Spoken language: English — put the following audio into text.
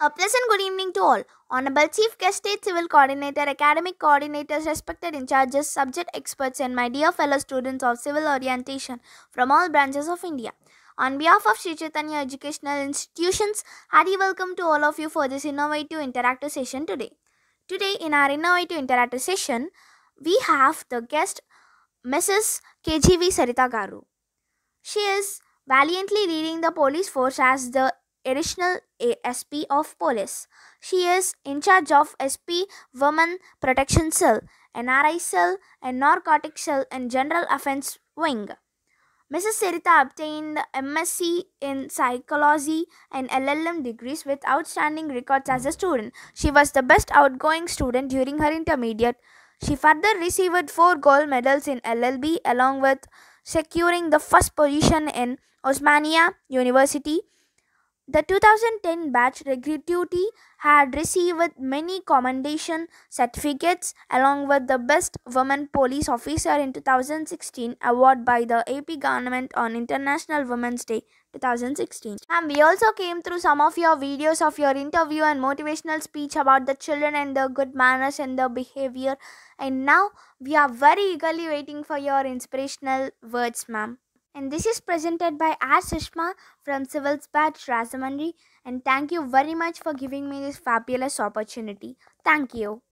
A pleasant good evening to all. Honorable Chief Guest State Civil Coordinator, Academic Coordinators, respected in charges, subject experts, and my dear fellow students of civil orientation from all branches of India. On behalf of Sri Chaitanya Educational Institutions, hearty welcome to all of you for this innovative interactive session today. Today, in our innovative interactive session, we have the guest Mrs. KGV Sarita Garu. She is valiantly leading the police force as the additional ASP of police. She is in charge of SP Women Protection Cell, NRI Cell, and Narcotic Cell and General Offense Wing. Mrs. Sarita obtained MSc in Psychology and LLM degrees with outstanding records as a student. She was the best outgoing student during her intermediate. She further received four gold medals in LLB along with securing the first position in Osmania University the 2010 batch recruitee had received many commendation certificates along with the Best Woman Police Officer in 2016 award by the AP government on International Women's Day 2016. And we also came through some of your videos of your interview and motivational speech about the children and their good manners and their behavior. And now we are very eagerly waiting for your inspirational words, ma'am. And this is presented by R. Sushma from Civil's Batch Rasamandri. And thank you very much for giving me this fabulous opportunity. Thank you.